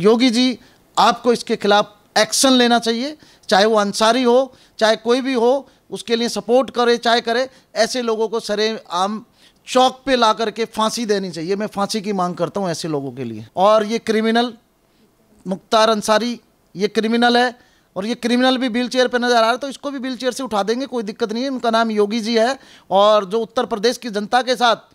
योगी जी आपको इसके खिलाफ एक्शन लेना चाहिए चाहे वो अंसारी हो चाहे कोई भी हो उसके लिए सपोर्ट करे चाहे करे ऐसे लोगों को सरे आम चौक पे ला करके फांसी देनी चाहिए मैं फांसी की मांग करता हूँ ऐसे लोगों के लिए और ये क्रिमिनल मुख्तार अंसारी ये क्रिमिनल है और ये क्रिमिनल भी व्हील चेयर पर नज़र आ रहा है तो इसको भी व्हील चेयर से उठा देंगे कोई दिक्कत नहीं है उनका नाम योगी जी है और जो उत्तर प्रदेश की जनता के साथ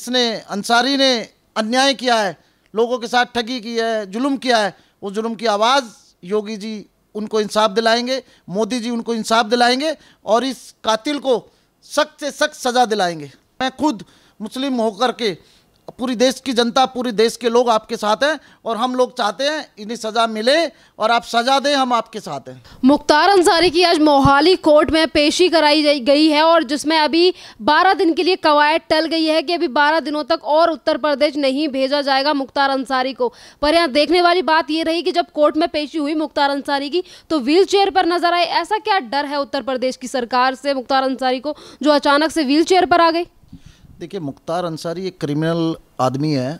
इसने अंसारी ने अन्याय किया है लोगों के साथ ठगी की है जुल्म किया है उस जुल्म की आवाज़ योगी जी उनको इंसाफ दिलाएंगे मोदी जी उनको इंसाफ दिलाएंगे और इस कातिल को सख्त से सख्त सज़ा दिलाएंगे मैं खुद मुस्लिम होकर के पूरी देश की जनता पूरे देश के लोग आपके साथ हैं और हम लोग चाहते हैं इन्हें सज़ा मिले और आप सज़ा दें हम आपके साथ हैं मुख्तार अंसारी की आज मोहाली कोर्ट में पेशी कराई गई है और जिसमें अभी 12 दिन के लिए कवायद टल गई है कि अभी 12 दिनों तक और उत्तर प्रदेश नहीं भेजा जाएगा मुख्तार अंसारी को पर यहाँ देखने वाली बात ये रही कि जब कोर्ट में पेशी हुई मुख्तार अंसारी की तो व्हील पर नजर आए ऐसा क्या डर है उत्तर प्रदेश की सरकार से मुख्तार अंसारी को जो अचानक से व्हील पर आ गई देखिए मुख्तार अंसारी एक क्रिमिनल आदमी है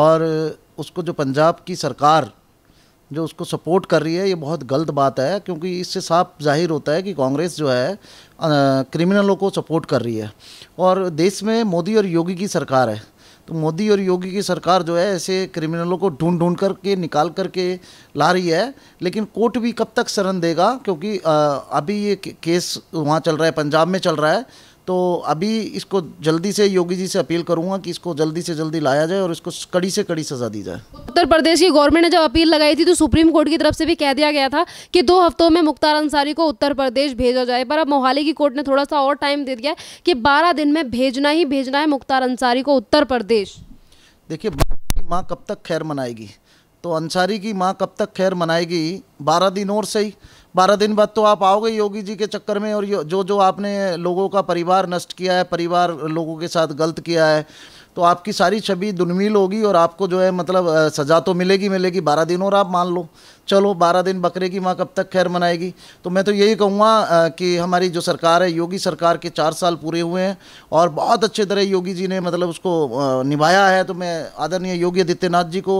और उसको जो पंजाब की सरकार जो उसको सपोर्ट कर रही है ये बहुत गलत बात है क्योंकि इससे साफ जाहिर होता है कि कांग्रेस जो है क्रिमिनलों को सपोर्ट कर रही है और देश में मोदी और योगी की सरकार है तो मोदी और योगी की सरकार जो है ऐसे क्रिमिनलों को ढूंढ ढूंढ करके निकाल करके ला रही है लेकिन कोर्ट भी कब तक शरण देगा क्योंकि आ, अभी ये केस वहाँ चल रहा है पंजाब में चल रहा है तो अभी इसको जल्दी से योगी जी से अपील करूंगा कि इसको जल्दी से जल्दी लाया जाए और इसको कड़ी से कड़ी सजा दी जाए उत्तर प्रदेश की गवर्नमेंट ने जब अपील लगाई थी तो सुप्रीम कोर्ट की तरफ से भी कह दिया गया था कि दो हफ्तों में मुख्तार अंसारी को उत्तर प्रदेश भेजा जाए पर अब मोहाली की कोर्ट ने थोड़ा सा और टाइम दे दिया कि बारह दिन में भेजना ही भेजना है मुख्तार अंसारी को उत्तर प्रदेश देखिए माँ कब तक खैर मनाएगी तो अंसारी की माँ कब तक खैर मनाएगी बारह दिन और सही बारह दिन बाद तो आप आओगे योगी जी के चक्कर में और जो जो आपने लोगों का परिवार नष्ट किया है परिवार लोगों के साथ गलत किया है तो आपकी सारी छवि दुनमील होगी और आपको जो है मतलब सज़ा तो मिलेगी मिलेगी बारह दिन और आप मान लो चलो बारह दिन बकरे की माँ कब तक खैर मनाएगी तो मैं तो यही कहूँगा कि हमारी जो सरकार है योगी सरकार के चार साल पूरे हुए हैं और बहुत अच्छे तरह योगी जी ने मतलब उसको निभाया है तो मैं आदरणीय योगी आदित्यनाथ जी को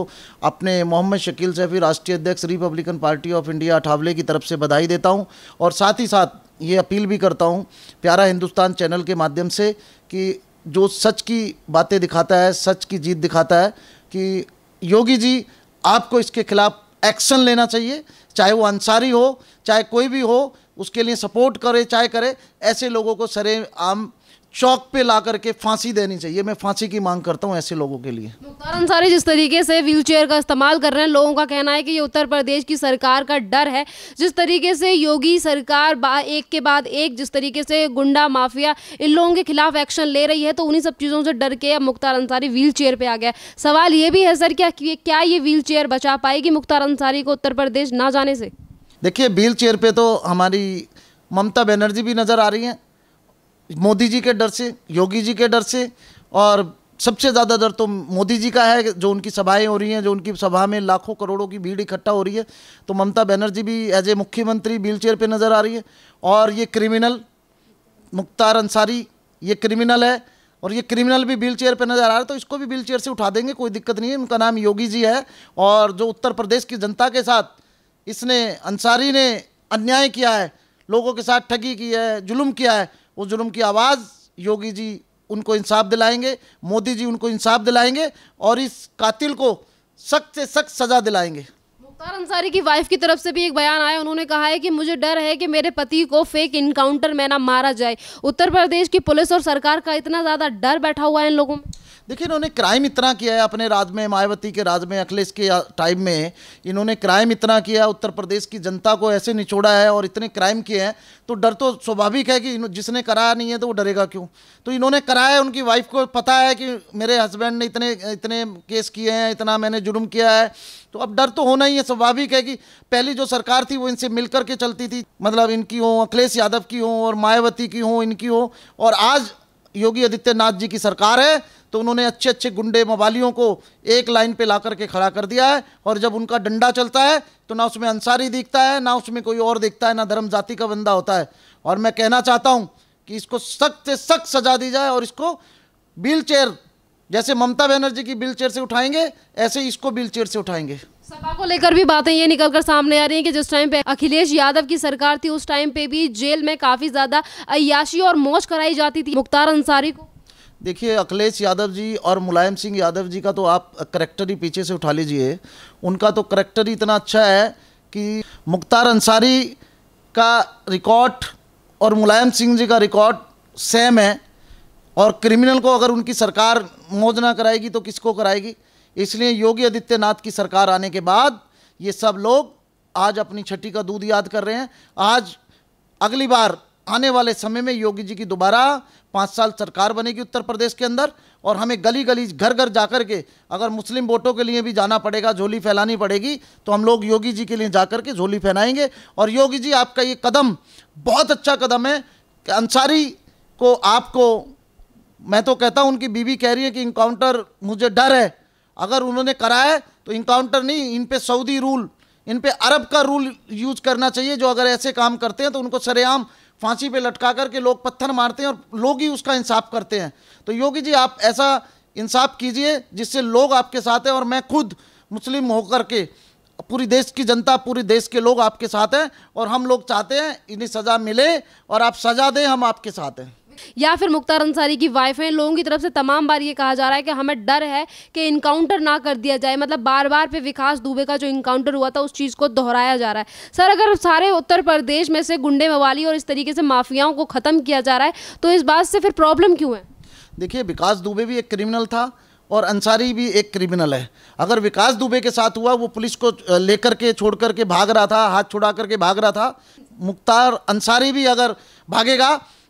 अपने मोहम्मद शकील सैफी राष्ट्रीय अध्यक्ष Republican Party of India Athawale की तरफ से बधाई देता हूँ और साथ ही साथ ये अपील भी करता हूँ प्यारा हिंदुस्तान चैनल के माध्यम से कि जो सच की बातें दिखाता है सच की जीत दिखाता है कि योगी जी आपको इसके खिलाफ एक्शन लेना चाहिए चाहे वो अंसारी हो चाहे कोई भी हो उसके लिए सपोर्ट करे चाहे करे ऐसे लोगों को सरे आम चौक पे ला करके फांसी देनी चाहिए मैं फांसी की मांग करता हूँ ऐसे लोगों के लिए मुख्तार अंसारी जिस तरीके से व्हील चेयर का इस्तेमाल कर रहे हैं लोगों का कहना है कि ये उत्तर प्रदेश की सरकार का डर है जिस तरीके से योगी सरकार एक के बाद एक जिस तरीके से गुंडा माफिया इन लोगों के खिलाफ एक्शन ले रही है तो उन्हीं सब चीज़ों से डर के अब मुख्तार अंसारी व्हील चेयर पर आ गया सवाल ये भी है सर क्या क्या ये व्हील चेयर बचा पाएगी मुख्तार अंसारी को उत्तर प्रदेश ना जाने से देखिए व्हील चेयर तो हमारी ममता बनर्जी भी नज़र आ रही हैं मोदी जी के डर से योगी जी के डर से और सबसे ज़्यादा डर तो मोदी जी का है जो उनकी सभाएं हो रही हैं जो उनकी सभा में लाखों करोड़ों की भीड़ इकट्ठा हो रही है तो ममता बनर्जी भी एज ए मुख्यमंत्री व्हील चेयर पर नज़र आ रही है और ये क्रिमिनल मुख्तार अंसारी ये क्रिमिनल है और ये क्रिमिनल भी व्हील चेयर पर नज़र आ रहा है तो इसको भी व्हील चेयर से उठा देंगे कोई दिक्कत नहीं है उनका नाम योगी जी है और जो उत्तर प्रदेश की जनता के साथ इसने अंसारी ने अन्याय किया है लोगों के साथ ठगी की है जुल्म किया है उस जुर्म की आवाज़ योगी जी उनको इंसाफ दिलाएंगे मोदी जी उनको इंसाफ दिलाएंगे और इस कातिल को सख्त से सख्त सज़ा दिलाएंगे मुख्तार अंसारी की वाइफ की तरफ से भी एक बयान आया उन्होंने कहा है कि मुझे डर है कि मेरे पति को फेक इनकाउंटर में ना मारा जाए उत्तर प्रदेश की पुलिस और सरकार का इतना ज़्यादा डर बैठा हुआ है इन लोगों में देखिए इन्होंने क्राइम इतना किया है अपने राज में मायावती के राज में अखिलेश के टाइम में इन्होंने क्राइम इतना किया उत्तर प्रदेश की जनता को ऐसे निचोड़ा है और इतने क्राइम किए हैं तो डर तो स्वाभाविक है कि जिसने कराया नहीं है तो वो डरेगा क्यों तो इन्होंने कराया है उनकी वाइफ को पता है कि मेरे हस्बैंड ने इतने इतने केस किए हैं इतना मैंने जुर्म किया है तो अब डर तो होना ही है स्वाभाविक है कि पहली जो सरकार थी वो इनसे मिल करके चलती थी मतलब इनकी हो अखिलेश यादव की हो और मायावती की हो इनकी हो और आज योगी आदित्यनाथ जी की सरकार है तो उन्होंने अच्छे अच्छे गुंडे मवालियों को एक लाइन पे ला करके खड़ा कर दिया है और जब उनका डंडा चलता है तो ना उसमें अंसारी दिखता है ना उसमें कोई और दिखता है ना धर्म जाति का बंदा होता है और मैं कहना चाहता हूँ कि इसको सख्त से सख्त सजा दी जाए और इसको व्हील जैसे ममता बनर्जी की व्हील चेयर से उठाएंगे ऐसे इसको व्हील से उठाएंगे सपा को लेकर भी बातें ये निकल कर सामने आ रही हैं कि जिस टाइम पे अखिलेश यादव की सरकार थी उस टाइम पे भी जेल में काफी ज्यादा अयाशी और मौज कराई जाती थी मुख्तार अंसारी को देखिए अखिलेश यादव जी और मुलायम सिंह यादव जी का तो आप करेक्टर ही पीछे से उठा लीजिए उनका तो करेक्टर ही इतना अच्छा है कि मुख्तार अंसारी का रिकॉर्ड और मुलायम सिंह जी का रिकॉर्ड सेम है और क्रिमिनल को अगर उनकी सरकार मौज ना कराएगी तो किसको कराएगी इसलिए योगी आदित्यनाथ की सरकार आने के बाद ये सब लोग आज अपनी छठी का दूध याद कर रहे हैं आज अगली बार आने वाले समय में योगी जी की दोबारा पाँच साल सरकार बनेगी उत्तर प्रदेश के अंदर और हमें गली गली घर घर जाकर के अगर मुस्लिम वोटों के लिए भी जाना पड़ेगा झोली फैलानी पड़ेगी तो हम लोग योगी जी के लिए जाकर के झोली फैलाएंगे और योगी जी आपका ये कदम बहुत अच्छा कदम है कि अंसारी को आपको मैं तो कहता हूँ उनकी बीवी कह रही है कि इनकाउंटर मुझे डर है अगर उन्होंने कराया तो इनकाउंटर नहीं इन पर सऊदी रूल इन पर अरब का रूल यूज करना चाहिए जो अगर ऐसे काम करते हैं तो उनको सरेआम फांसी पे लटका करके लोग पत्थर मारते हैं और लोग ही उसका इंसाफ करते हैं तो योगी जी आप ऐसा इंसाफ कीजिए जिससे लोग आपके साथ हैं और मैं खुद मुस्लिम होकर के पूरी देश की जनता पूरे देश के लोग आपके साथ हैं और हम लोग चाहते हैं इन्हें सज़ा मिले और आप सज़ा दें हम आपके साथ हैं या फिर मुख्तार अंसारी की वाइफ है लोगों की तरफ से तमाम बार ये कहा जा रहा है कि हमें डर है कि इनकाउंटर ना कर दिया जाए मतलब बार बार पे विकास दुबे का जो इनकाउंटर हुआ था उस चीज़ को दोहराया जा रहा है सर अगर सारे उत्तर प्रदेश में से गुंडे मवाली और इस तरीके से माफियाओं को ख़त्म किया जा रहा है तो इस बात से फिर प्रॉब्लम क्यों है देखिए विकास दुबे भी एक क्रिमिनल था और अंसारी भी एक क्रिमिनल है अगर विकास दुबे के साथ हुआ वो पुलिस को लेकर के छोड़ करके भाग रहा था हाथ छुड़ा करके भाग रहा था मुख्तार अंसारी भी अगर भागेगा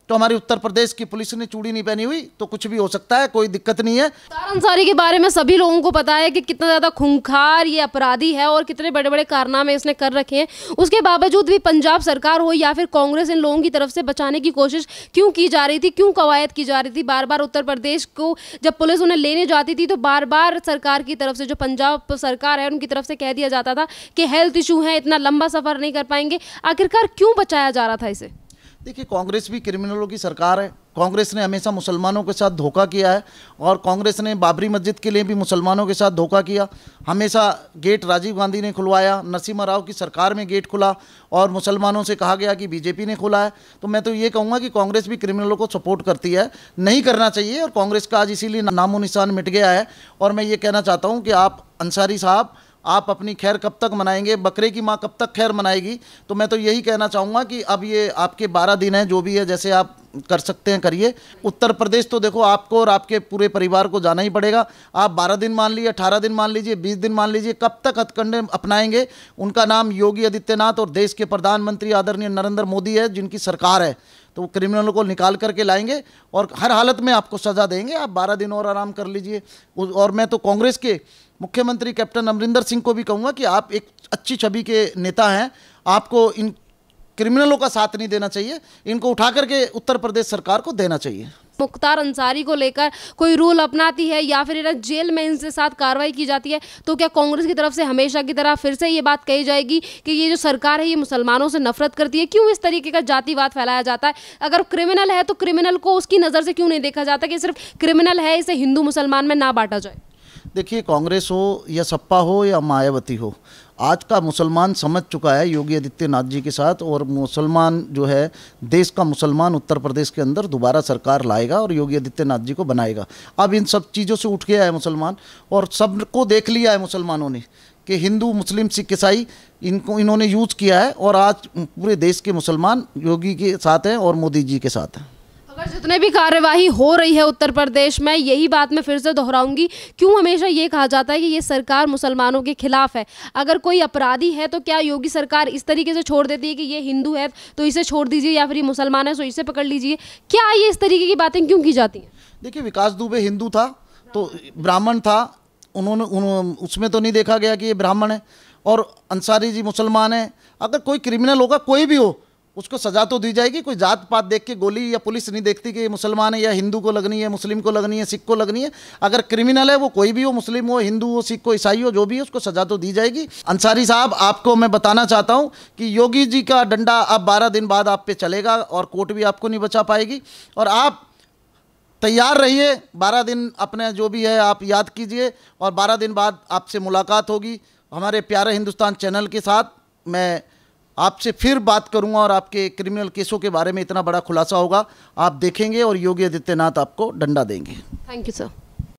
तो हमारी उत्तर प्रदेश की पुलिस ने चूड़ी नहीं पहनी हुई तो कुछ भी हो सकता है कोई दिक्कत नहीं है अंसारी के बारे में सभी लोगों को पता है कि कितना ज़्यादा खूंखार ये अपराधी है और कितने बड़े बड़े कारनामे इसने कर रखे हैं उसके बावजूद भी पंजाब सरकार हो या फिर कांग्रेस इन लोगों की तरफ से बचाने की कोशिश क्यों की जा रही थी क्यों कवायद की जा रही थी बार बार उत्तर प्रदेश को जब पुलिस उन्हें लेने जाती थी तो बार बार सरकार की तरफ से जो पंजाब सरकार है उनकी तरफ से कह दिया जाता था कि हेल्थ इशू है इतना लंबा सफ़र नहीं कर पाएंगे आखिरकार क्यों बचाया जा रहा था इसे देखिए कांग्रेस भी क्रिमिनलों की सरकार है कांग्रेस ने हमेशा मुसलमानों के साथ धोखा किया है और कांग्रेस ने बाबरी मस्जिद के लिए भी मुसलमानों के साथ धोखा किया हमेशा गेट राजीव गांधी ने खुलवाया नरसिम्हा राव की सरकार में गेट खुला और मुसलमानों से कहा गया कि बीजेपी ने खुला है तो मैं तो ये कहूँगा कि कांग्रेस भी क्रिमिनलों को सपोर्ट करती है नहीं करना चाहिए और कांग्रेस का आज इसीलिए नामो निशान मिट गया है और मैं ये कहना चाहता हूँ कि आप अंसारी साहब आप अपनी खैर कब तक मनाएंगे बकरे की माँ कब तक खैर मनाएगी तो मैं तो यही कहना चाहूँगा कि अब ये आपके बारह दिन हैं जो भी है जैसे आप कर सकते हैं करिए उत्तर प्रदेश तो देखो आपको और आपके पूरे परिवार को जाना ही पड़ेगा आप 12 दिन मान लीजिए 18 दिन मान लीजिए 20 दिन मान लीजिए कब तक हथकंडे अपनाएंगे उनका नाम योगी आदित्यनाथ और देश के प्रधानमंत्री आदरणीय नरेंद्र मोदी है जिनकी सरकार है तो वो क्रिमिनलों को निकाल करके लाएंगे और हर हालत में आपको सज़ा देंगे आप बारह दिन और आराम कर लीजिए और मैं तो कांग्रेस के मुख्यमंत्री कैप्टन अमरिंदर सिंह को भी कहूँगा कि आप एक अच्छी छवि के नेता हैं आपको इन क्रिमिनलों का साथ नहीं देना चाहिए इनको उठा करके उत्तर प्रदेश सरकार को देना चाहिए मुख्तार अंसारी को लेकर कोई रूल अपनाती है या फिर इन्हें जेल में इनके साथ कार्रवाई की जाती है तो क्या कांग्रेस की तरफ से हमेशा की तरह फिर से ये बात कही जाएगी कि ये जो सरकार है ये मुसलमानों से नफरत करती है क्यों इस तरीके का जातिवाद फैलाया जाता है अगर क्रिमिनल है तो क्रिमिनल को उसकी नज़र से क्यों नहीं देखा जाता कि सिर्फ क्रिमिनल है इसे हिंदू मुसलमान में ना बांटा जाए देखिए कांग्रेस हो या सपा हो या मायावती हो आज का मुसलमान समझ चुका है योगी आदित्यनाथ जी के साथ और मुसलमान जो है देश का मुसलमान उत्तर प्रदेश के अंदर दोबारा सरकार लाएगा और योगी आदित्यनाथ जी को बनाएगा अब इन सब चीज़ों से उठ गया है मुसलमान और सबको देख लिया है मुसलमानों ने कि हिंदू मुस्लिम सिख ईसाई इनको इन्होंने यूज़ किया है और आज पूरे देश के मुसलमान योगी के साथ हैं और मोदी जी के साथ हैं पर जितने भी कार्यवाही हो रही है उत्तर प्रदेश में यही बात मैं फिर से दोहराऊंगी क्यों हमेशा ये कहा जाता है कि ये सरकार मुसलमानों के खिलाफ है अगर कोई अपराधी है तो क्या योगी सरकार इस तरीके से छोड़ देती है कि ये हिंदू है तो इसे छोड़ दीजिए या फिर ये मुसलमान है तो इसे पकड़ लीजिए क्या ये इस तरीके की बातें क्यों की जाती हैं देखिए विकास दुबे हिंदू था तो ब्राह्मण था उन्होंने उन, उसमें तो नहीं देखा गया कि ये ब्राह्मण है और अंसारी जी मुसलमान है अगर कोई क्रिमिनल होगा कोई भी हो उसको सज़ा तो दी जाएगी कोई जात पात देख के गोली या पुलिस नहीं देखती कि मुसलमान है या हिंदू को लगनी है मुस्लिम को लगनी है सिख को लगनी है अगर क्रिमिनल है वो कोई भी हो मुस्लिम हो हिंदू हो सिख हो ईसाई हो जो भी है उसको सज़ा तो दी जाएगी अंसारी साहब आपको मैं बताना चाहता हूँ कि योगी जी का डंडा अब बारह दिन बाद आप पे चलेगा और कोर्ट भी आपको नहीं बचा पाएगी और आप तैयार रहिए बारह दिन अपने जो भी है आप याद कीजिए और बारह दिन बाद आपसे मुलाकात होगी हमारे प्यारे हिंदुस्तान चैनल के साथ मैं आपसे फिर बात करूंगा और आपके क्रिमिनल केसों के बारे में इतना बड़ा खुलासा होगा आप देखेंगे और योगी आदित्यनाथ आपको डंडा देंगे थैंक यू सर